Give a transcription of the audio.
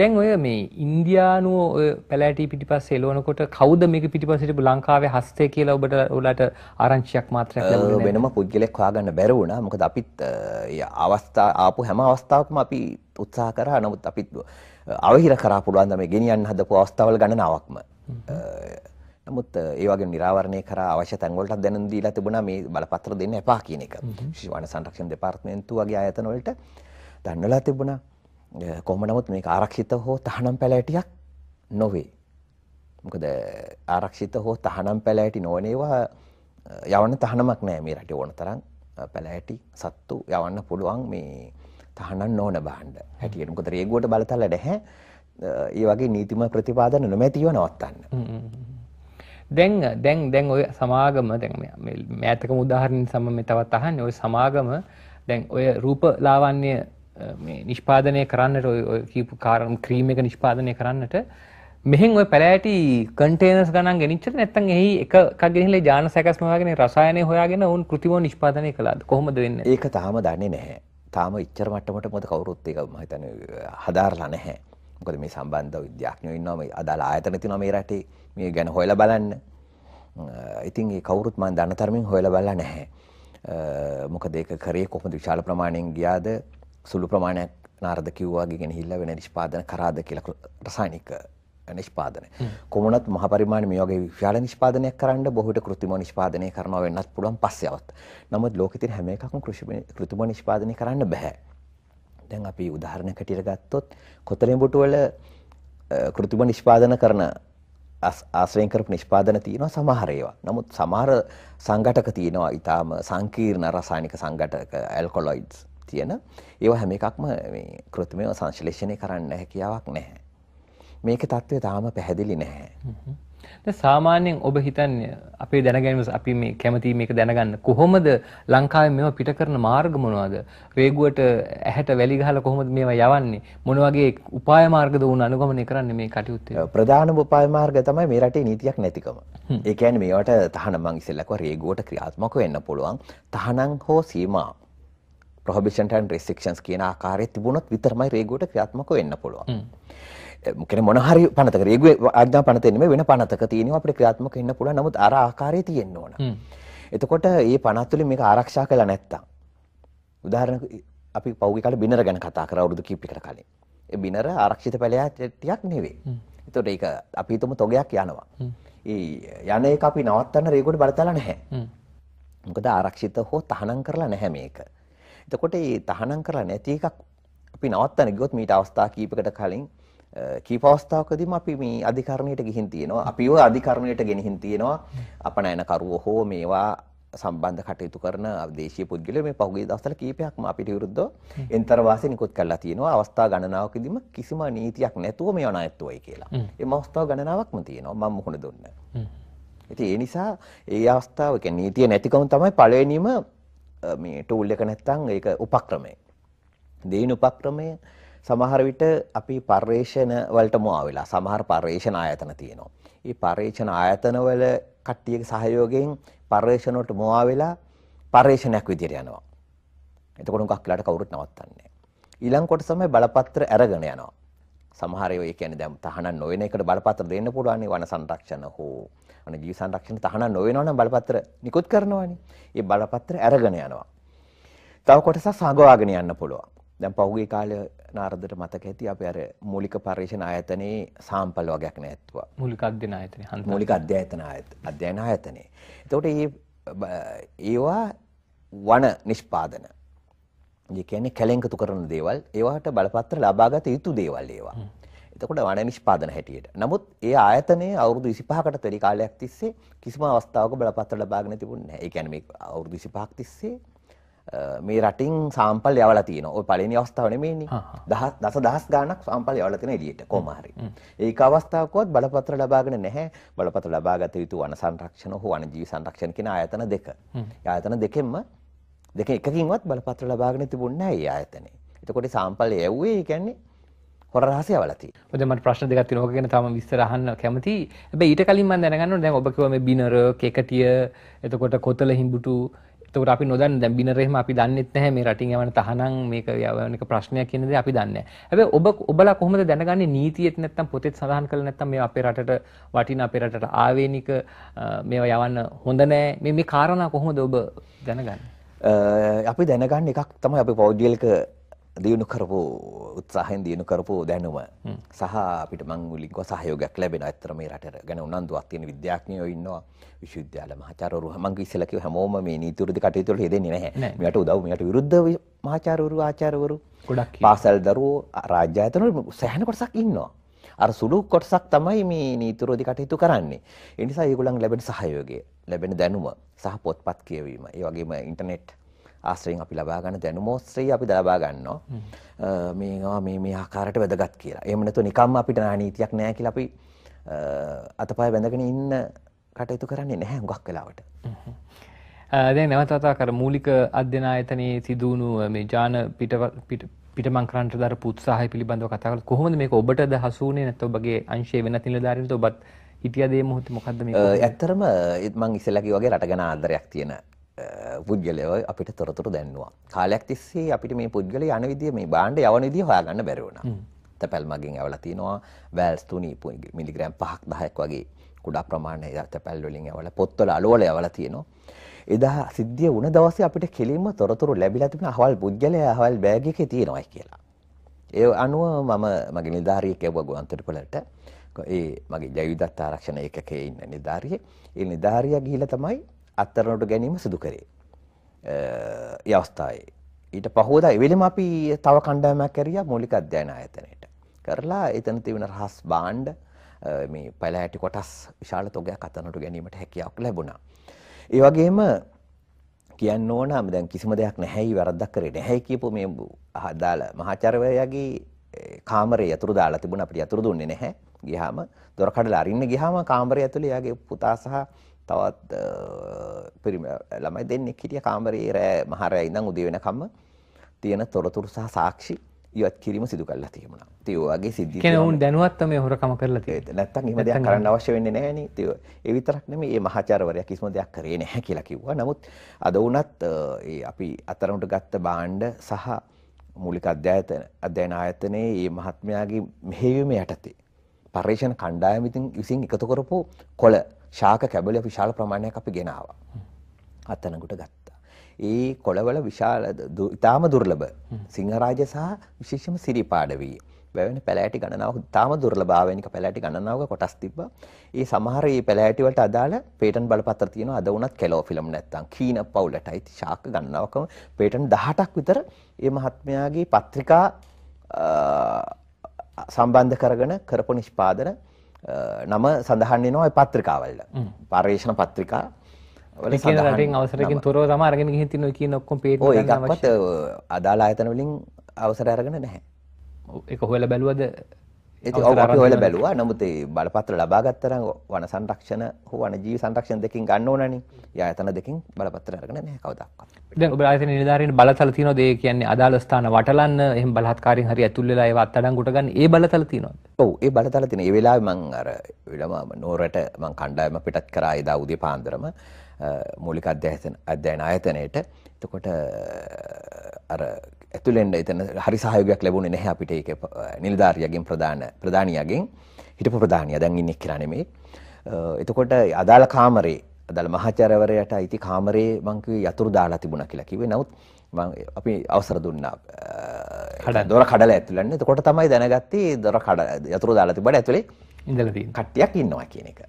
දැන් ඔය මේ ඉන්දියානුව ඔය පැලෑටි පිටිපස්සේ එලවනකොට කවුද මේක පිටිපස්සේ තිබු ලංකාවේ හස්තය කියලා ඔබට ඔයාලට ආරංචියක් මාත්‍රයක් ලැබුණේ වෙනම පුද්ගලෙක් හොයාගන්න බැරි වුණා මොකද අපිත් අවස්ථා ආපු හැම අවස්ථාවකම අපි උත්සාහ කරා නමුත් අපිත් අවහිර කරා පුළුවන් ද මේ ගෙනියන්න හදපු අවස්ථාවල් ගණනාවක්ම නමුත් ඒවගේ නිරාවරණය කර අවශ්‍ය තැන්වලට දැනුම් දීලා තිබුණා මේ බලපත්‍ර දෙන්න එපා කියන එක. විශේෂ වන සංරක්ෂණ දෙපාර්තමේන්තුව වගේ ආයතන වලට දන්වලා තිබුණා. කොහොම නමුත් මේක ආරක්ෂිත හෝ තහනම් පැලෑටියක් නොවේ. මොකද ආරක්ෂිත හෝ තහනම් පැලෑටි නොවන ඒවා යවන්න තහනමක් නෑ මේ රටේ ඕන තරම් පැලෑටි සත්තු යවන්න පුළුවන් මේ තහනම් නොවන භාණ්ඩ හැටියට. මොකද රේගුවට බලතල නැහැ. ඒ වගේ නීතිමය ප්‍රතිපාදන නොමැතිව නවත්තන්න. දැන් දැන් දැන් ඔය සමාගම දැන් මෑතක උදාහරණයක් සම මේ තවත් අහන්නේ ඔය සමාගම දැන් ඔය රූප ලාවන්‍ය නිෂ්පාදනය කරන්නට කීපු කාරම් ක්‍රීම එක නිෂ්පාදනය කරන්නට මෙහෙන් ඔය පැලෑටි කටේනස් ගනන් ගෙනනිච්චට නැත්තන් එහි එකක් ගෙනල ජාන සැකස්මවාගෙන රසායනය හොයාගෙන ඔවන් කෘතිමෝ නිෂ්පාදනය කලාද කොහොමද වෙන්න ඒක තාම දන්නේ නැහැ තාම ඉච්චර මටමට මොද කවරුත් එක මහිතන හදාරලා නැහැ මොකද මේ සම්බන්ධ විද්‍යාඥයෝ ඉන්නම අදාළ ආයතන තිනවා මේ රටේ මේ ගැන හොයලා බලන්න ඉතින් ඒ කවුරුත් මන් දන්න තරමින් හොයලා බලලා නැහැ මොකද ඒක කරේ කොහොමද විශාල ප්‍රමාණයෙන් ගියාද සුළු ප්‍රමාණයක් නාරද කිව්වාගේ ගෙනහිල්ලා වෙන නිෂ්පාදන කරාද කියලා රසායනික නිෂ්පාදන. කොමුණත් මහ පරිමාණ මේ වගේ විශාල නිෂ්පාදනයක් කරන්න බොහෝට કૃතිම නිෂ්පාදනය කරනවා වෙන්නත් පුළුවන් පස්සේ આવත්. නමුත් ලෝකෙ තියෙන හැම එකක්ම કૃතිම නිෂ්පාදනය කරන්න බෑ. දැන් අපි උදාහරණයක් හැටියට ගත්තොත් කොතලෙඹුටු වල કૃතිම නිෂ්පාදන කරන ආශ්‍රයෙන් කරපු නිෂ්පාදන තියෙනවා සමහර ඒවා. නමුත් සමහර සංඝටක තියෙනවා ඊටාම සංකීර්ණ රසායනික සංඝටක ඇල්කොලොයිඩ්ස් තියෙන ඒවා හැම එකක්ම මේ කෘත්‍රිමව සංශ්ලේෂණය කරන්න හැකියාවක් නැහැ. මේකේ தત્ත්වය තාම පැහැදිලි නැහැ. සාමාන්‍යයෙන් ඔබ හිතන්නේ අපේ දැනගැනීම අපි මේ කැමති මේක දැනගන්න කොහොමද ලංකාවේ මේව පිට කරන මාර්ග මොනවද වේගුවට ඇහැට වැලි ගහලා කොහොමද මේවා යවන්නේ මොන වගේ උපාය මාර්ගද වුණ අනුගමනය කරන්නේ මේ කටයුත්තේ ප්‍රධානම උපාය මාර්ග තමයි මේ රටේ නීතියක් නැතිකම ඒ කියන්නේ මේවට තහනම් මං ඉස්සෙල්ලා කිව්වා වේගුවට ක්‍රියාත්මක වෙන්න පුළුවන් තහනම් හෝ සීමා ප්‍රොහිබිෂන්ස් ඇන්ඩ් රෙස්ට්‍රික්ෂන්ස් කියන ආකාරය තිබුණොත් විතරමයි රේගුවට ක්‍රියාත්මක වෙන්න පුළුවන්. මොකද මොන හරි පනතක රේගුවේ ආඥා පනත නෙමෙයි වෙන පනතක තියෙනවා අපිට ක්‍රියාත්මක වෙන්න පුළුවන්. නමුත් අර ආකාරය තියෙන්න ඕන. එතකොට මේ පනත් තුළින් මේක ආරක්ෂා කළා නැත්තම් උදාහරණ අපි පෞගි කාලේ බිනර ගැන කතා කරා අවුරුදු කීපයකට කලින්. ඒ බිනර ආරක්ෂිත පැලෑ ටිකක් නෙවෙයි. එතකොට ඒක අපි හිතමු තොගයක් යනවා. ඒ යන එක අපි නවත්තන්න රේගුවට බලතලා නැහැ. මොකද ආරක්ෂිත හෝ තහනම් කරලා නැහැ මේක. එතකොට මේ තහනම් කරලා නැති එකක් අපි නවත්තන්න ගියොත් මීට අවස්ථා කීපකට කලින් කීප අවස්ථාවකදීම අපි මේ අධිකරණයට ගිහින් තියෙනවා. අපිව අධිකරණයට ගෙනihin තියෙනවා. අපනයන කරුවෝ හෝ මේවා සම්බන්ධ කටයුතු කරන දේශීය පුද්ගලයෝ මේ පහුගිය දවස්වල කීපයක්ම අපිට විරුද්ධව එන්තර වාසී නිකුත් කරලා තියෙනවා. අවස්ථා ගණනාවකදීම කිසිම නීතියක් නැතුව මේවා ණයත්වයි කියලා. එම අවස්ථාව ගණනාවක්ම තියෙනවා. මම මුහුණ දුන්න. ඉතින් ඒ නිසා ඒ අවස්ථාව කියන්නේ නීතිය නැතිකම තමයි පළවෙනිම මේ ටූල් එක නැත්තම් ඒක උපක්‍රමය. දෙයින් උපක්‍රමය සමහර විට අපි පර්යේෂණ වලට මුවා වෙලා සමහර පර්යේෂණ ආයතන තියෙනවා. මේ පර්යේෂණ ආයතන වල කට්ටියගේ සහයෝගයෙන් පර්යේෂණ වලට මුවා වෙලා පර්යේෂණයක් විදියට යනවා. එතකොට උන්කක් කියලාට කවුරුත් නවත්තන්නේ නැහැ. ඊළඟ කොට තමයි බලපත්‍ර අරගෙන යනවා. සමහර ඒවා කියන්නේ දැන් තහනම් නොවන එකට බලපත්‍ර දෙන්න පුළුවන් වන සංරක්ෂණ හෝ වන ජීව සංරක්ෂණ තහනම් නොවෙනවා නම් බලපත්‍ර නිකුත් කරනවානේ. ඒ බලපත්‍ර අරගෙන යනවා. තව කොටසක් සංගවාගෙන යන්න පුළුවන්. දැන් පහුගිය කාලේ නාරදට මතක ඇති අපි අර මූලික පර්යේෂණ ආයතනයේ සාම්පල් වගයක් නැත්තුවා. මූලික අධ්‍යයන ආයතනය. මූලික අධ්‍යයන අධ්‍යයන ආයතනය. එතකොට මේ ඒවා වන නිෂ්පාදන ඒ කියන්නේ කැලෙන්කතු කරන දේවල් ඒවට බලපත්‍ර ලබාගත යුතු දේවල් ඒවා. එතකොට වන නිෂ්පාදන හැටියට. නමුත් ඒ ආයතනයේ අවුරුදු 25කට පෙරි කාලයක් තිස්සේ කිසිම අවස්ථාවක බලපත්‍ර ලබාගෙන තිබුණේ නැහැ. ඒ කියන්නේ මේ අවුරුදු 25ක් තිස්සේ මේ රටින් සාම්පල් යවලා තියෙනවා. ඔය පළවෙනි අවස්ථාව නෙමෙයිනේ. දහස් දසදහස් ගාණක් සාම්පල් යවලා තියෙන එළියට කොහොම හරි. ඒක අවස්ථාවකවත් බලපත්‍ර ලබාගෙන නැහැ. බලපත්‍ර ලබාගත යුතු වන සංරක්ෂණ හෝ වනජීවි සංරක්ෂණ කියන ආයතන දෙක. ආයතන දෙකෙන්ම දෙක එකකින්වත් බලපත්‍ර ලබාගෙන තිබුණේ නැහැ ඒ ආයතනේ. එතකොට සාම්පල් යැව්වේ ඒ කියන්නේ හොර රහසය වල තියෙනවා. ඔය මට ප්‍රශ්න දෙකක් තියෙනවා. ඕක ගැන තාම විස්තර අහන්න කැමතියි. හැබැයි ඊට කලින් මම දැනගන්න ඕනේ දැන් ඔබ කිව්වා මේ බිනර, කෙකටිය, එතකොට කොතල හිඹුටු එතකොට අපි නොදන්න දැන් බිනර එහෙම අපි දන්නෙත් නැහැ මේ රටින් යවන තහනම් මේක යවන එක ප්‍රශ්නයක් කියන දේ අපි දන්නේ නැහැ. හැබැයි ඔබ ඔබලා කොහොමද දැනගන්නේ නීතියෙත් නැත්නම් පොතේ සඳහන් කළ නැත්නම් මේ අපේ රටට වටින අපේ රටට ආවේනික මේවා යවන්න හොඳ නැහැ. මේ මේ කාරණා කොහොමද ඔබ දැනගන්නේ? අපි දැනගන්න එකක් තමයි අපි පෞද්ගලික දියුණු කරපු උත්සාහයෙන් දියුණු කරපු දැනුම සහ අපිට මං මුලින්ව සහයෝගයක් ලැබෙනවා. ඇත්තට මේ රට ගැන උනන්දුවක් තියෙන විද්‍යාඥයෝ ඉන්නවා. විශ්වවිද්‍යාල මහාචාර්යවරු මං ඉස්සෙල්ලා කිව්ව හැමෝම මේ නීති විරුද්ධ කටයුතු වල යෙදෙන්නේ නැහැ. මෙයාට උදව් මෙයාට විරුද්ධ මහාචාර්යවරු ආචාර්යවරු ගොඩක් පාසල් දරුවෝ රාජ්‍ය ආයතන සෑහෙන කොටසක් ඉන්නවා. අර සුළු කොටසක් තමයි මේ නීති විරෝධී කටයුතු කරන්නේ. ඒ නිසා ඒගොල්ලන් ලැබෙන සහයෝගය ලැබෙන දැනුම සහ පොත්පත් කියවීම. ඒ වගේම ඉන්ටර්නෙට් ආශ්‍රයෙන් අපි ලබා ගන්න දැනුමෝස්ත්‍රේ අපි ලබා ගන්නවා. මේවා මේ මේ ආකාරයට වැදගත් කියලා. එහෙම නැතු නිකම්ම අපිට නානීතියක් නැහැ කියලා අපි අතපය බැඳගෙන ඉන්න කටයුතු කරන්නේ නැහැ හුඟක් වෙලාවට. දැන් නැවත වතාවක් අර මූලික අධ්‍යනායතනයේ සිදුණු මේ ජාන පිට පිටමන් කරන්නට දරපු උත්සාහය පිළිබඳව කතා කරලා කොහොමද මේක ඔබට දහසු වුණේ නැත්නම් ඔබගේ අංශයේ වෙනත් නිලධාරීන්ට ඔබත් හිටියදේ මොහොත මොකක්ද මේ ඇත්තරම මං ඉස්සෙල්ලා වගේ රටගෙන ආදරයක් තියෙන පුද්ගලයෝ අපිට තොරතුරු දැන්නවා. කාලයක් තිස්සේ අපිට මේ පුද්ගලයා යන විදිය මේ බාණ්ඩ යවන විදිය හොයාගන්න බැරි වුණා. තැපැල් මගින් ඇවලා තිනවා වැල්ස් 3 මිලිග්‍රෑම් 5ක් 10ක් වගේ කුඩා ප්‍රමාණයක තැපැල් වලින් ඇවලා පොත්වල අලවල ඇවලා තිනවා. එදා සිද්ධිය වුණ දවසේ අපිට කෙලින්ම තොරතුරු ලැබිලා තිබුණ අහවල් පුද්ගලයා අහවල් බෑග් එකේ තියෙනවායි කියලා. ඒ අනුව මම මගේ නිලධාරියෙක් ඇව්වා ගුවන්තොටුපළට. ඒ මගේ ජයවිදත් ආරක්ෂණ ඒකකයේ ඉන්න නිධාරියේ ඒ නිධාරියා ගිහිල්ලා තමයි අත්තරණට ගැනීම සිදු කරේ. ඒ අවස්ථාවේ ඊට පහෝදා එවෙලෙම අපි තව කණ්ඩායමක් කරියා මූලික අධ්‍යයන ආයතනයට. කරලා එතන තිබෙන රහස් භාණ්ඩ මේ පැලෑටි කොටස් විශාල තොගයක් අත්තරණට ගැනීමට හැකියාවක් ලැබුණා. ඒ වගේම කියන්න ඕන දැන් කිසිම දෙයක් නැහැයි වැරද්දක් කරේ නැහැයි කියපු මේ අදාළ මහාචාර්යවරයාගේ කාමරේ යතුරු දාලා තිබුණා අපිට යතුරු දුන්නේ නැහැ. ගියාම දොර කඩලා අරින්න ගියාම කාමරය ඇතුලේ එයාගේ පුතා සහ තවත් පිරිම ළමයි දෙන්නෙක් හිටිය කාමරේ රෑ මහරෑ ඉඳන් උදේ වෙනකම්ම තියෙන තොරතුරු සහ සාක්ෂි ඉවත් කිරීම සිදු කරලා තිබුණා. ඉතින් ඒ වගේ සිද්ධි කියන්නේ උන් දැනුවත්ව මේ හොරකම කරලා තියෙද? නැත්තම් එහෙම දෙයක් කරන්න අවශ්‍ය වෙන්නේ නැහැ නේ. ඉතින් ඒ විතරක් නෙමෙයි මේ මහාචාර්යවරයා කිසිම දෙයක් කරේ නැහැ කියලා කිව්වා. නමුත් අද වුණත් ඒ අපි අතරමට ගත්ත භාණ්ඩ සහ මූලික අධ්‍යයන අධ්‍යයන ආයතනයේ මේ මහත්මයාගේ මෙහෙයුම යටතේ පර්ේෂණ කණ්ඩායම ඉතින් විසින් එකතු කරපු කොළ ශාක කැබලි විශාල ප්‍රමාණයක් අපි ගෙනාවා. අත්තනකුට ගත්තා. ඒ කොළවල විශාල ඉතාම දුර්ලභ සිංහරාජ සහ විශේෂම සිරිපාඩ වී. වැවෙන පැලෑටි ගණනාව තාම දුර්ලභාවනික පැලෑටි ගණනාවක කොටස් තිබ්බා. ඒ සමහර මේ පැලෑටි වලට අදාළ පේටන්ට් බලපත්‍ර තියෙනවා. අද වුණත් කෙලෝ ෆිල්ම් නැත්තම් කීන පවුලටයි ශාක ගණනාවකම පේටන්ට් 18ක් විතර මේ මහත්මයාගේ පත්‍රිකා සම්බන්ධ කරගෙන කරපු නිෂ්පාදන නම සඳහන් වෙනවා ඒ පත්‍රිකාවල. පර්යේෂණ පත්‍රිකා වල සඳහන් අවසරකින් තොරව තමයි අරගෙන ගිහින් තිනු කියන ඔක්කොම පේට් ඔය එකක්වත් අදාළ ආයතන වලින් අවසර අරගෙන නැහැ. ඒක හොයලා බැලුවද ඉතින් ඔව් අපි ඔයාලා බැලුවා. නමුත් ඒ බලපත්‍ර ලබා ගත්තරන් වන සංරක්ෂණ හෝ වනජීවි සංරක්ෂණ දෙකකින් ගන්න ඕනනේ. යා එතන දෙකකින් බලපත්‍ර අරගෙන නැහැ කවදාවත්. දැන් ඔබ ආයතන නිලධාරීන් බලතල තියනවාද? ඒ කියන්නේ අදාළ ස්ථාන වටලන්න එහෙම බලහත්කාරයෙන් හරි ඇතුල් වෙලා ඒව අත්අඩංගුට ගන්න ඒ බලතල තියනවාද? ඔව් ඒ බලතල තියෙන. ඒ වෙලාවේ මම අර වෙලාවම නෝරට මම කණ්ඩායම පිටත් කරා එදා උදේ පාන්දරම මූලික අධ්‍යයන අධ්‍යයන ආයතනයේට. එතකොට අර ඇතුළෙන්ට එතන හරි සහයෝගයක් ලැබුණේ නැහැ අපිට ඒක නිලධාරියාගෙන් ප්‍රධාන ප්‍රධානියාගෙන් හිටපු ප්‍රධානියා දැන් ඉන්නේ කියලා නෙමෙයි. එතකොට අදාළ කාමරේ අදාළ මහාචාර්යවරයාට අයිති කාමරේ මං කිව්වේ යතුරු දාලා තිබුණා කියලා කිව්වේ. නමුත් මම අපි අවසර දුන්නා. දොර කඩලා ඇතුළන්නේ. එතකොට තමයි දැනගත්තේ දොර කඩ යතුරු දාලා තිබ්බට ඇතුලේ ඉඳලා තියෙන කට්ටියක් ඉන්නවා කියන එක.